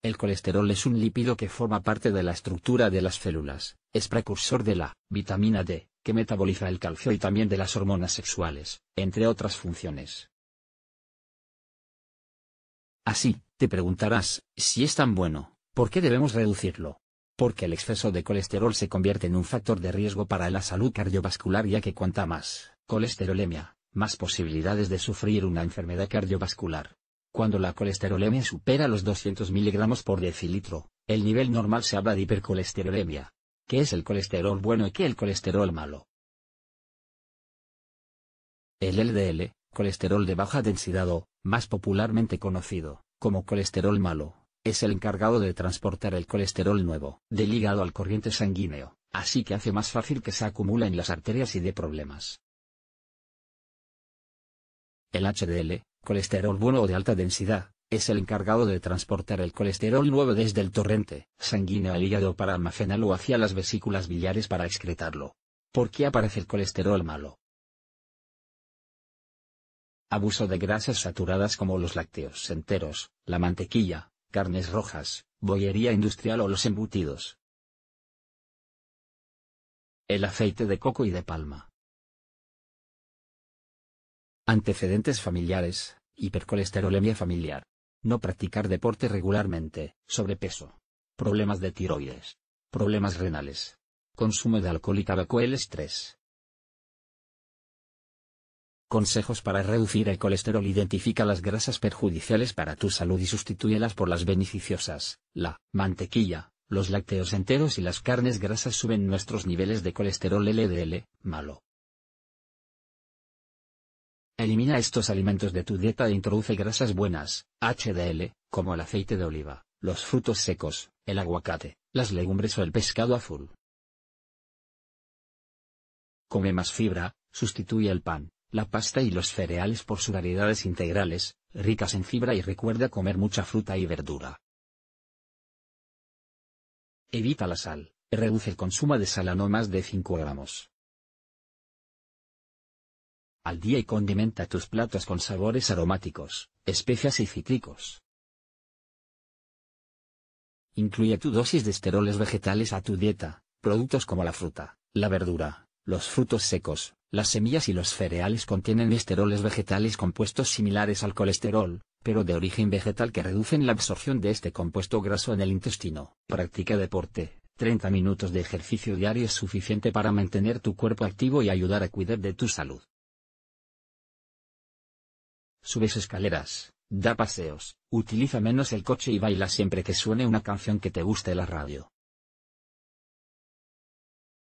El colesterol es un lípido que forma parte de la estructura de las células, es precursor de la vitamina D, que metaboliza el calcio y también de las hormonas sexuales, entre otras funciones. Así, te preguntarás, si es tan bueno, ¿por qué debemos reducirlo? Porque el exceso de colesterol se convierte en un factor de riesgo para la salud cardiovascular ya que cuanta más colesterolemia, más posibilidades de sufrir una enfermedad cardiovascular. Cuando la colesterolemia supera los 200 miligramos por decilitro, el nivel normal se habla de hipercolesterolemia. ¿Qué es el colesterol bueno y qué el colesterol malo? El LDL, colesterol de baja densidad o, más popularmente conocido, como colesterol malo, es el encargado de transportar el colesterol nuevo del hígado al corriente sanguíneo, así que hace más fácil que se acumule en las arterias y dé problemas. El HDL, colesterol bueno o de alta densidad, es el encargado de transportar el colesterol nuevo desde el torrente sanguíneo al hígado para almacenarlo hacia las vesículas biliares para excretarlo. ¿Por qué aparece el colesterol malo? Abuso de grasas saturadas como los lácteos enteros, la mantequilla, carnes rojas, bollería industrial o los embutidos. El aceite de coco y de palma. Antecedentes familiares, hipercolesterolemia familiar. No practicar deporte regularmente, sobrepeso. Problemas de tiroides. Problemas renales. Consumo de alcohol y tabaco el estrés. Consejos para reducir el colesterol Identifica las grasas perjudiciales para tu salud y sustitúyelas por las beneficiosas. La mantequilla, los lácteos enteros y las carnes grasas suben nuestros niveles de colesterol LDL, malo. Elimina estos alimentos de tu dieta e introduce grasas buenas, HDL, como el aceite de oliva, los frutos secos, el aguacate, las legumbres o el pescado azul. Come más fibra, sustituye el pan, la pasta y los cereales por sus variedades integrales, ricas en fibra y recuerda comer mucha fruta y verdura. Evita la sal, reduce el consumo de sal a no más de 5 gramos al día y condimenta tus platos con sabores aromáticos, especias y cítricos. Incluye tu dosis de esteroles vegetales a tu dieta, productos como la fruta, la verdura, los frutos secos, las semillas y los cereales contienen esteroles vegetales compuestos similares al colesterol, pero de origen vegetal que reducen la absorción de este compuesto graso en el intestino. Practica deporte. 30 minutos de ejercicio diario es suficiente para mantener tu cuerpo activo y ayudar a cuidar de tu salud subes escaleras, da paseos, utiliza menos el coche y baila siempre que suene una canción que te guste la radio.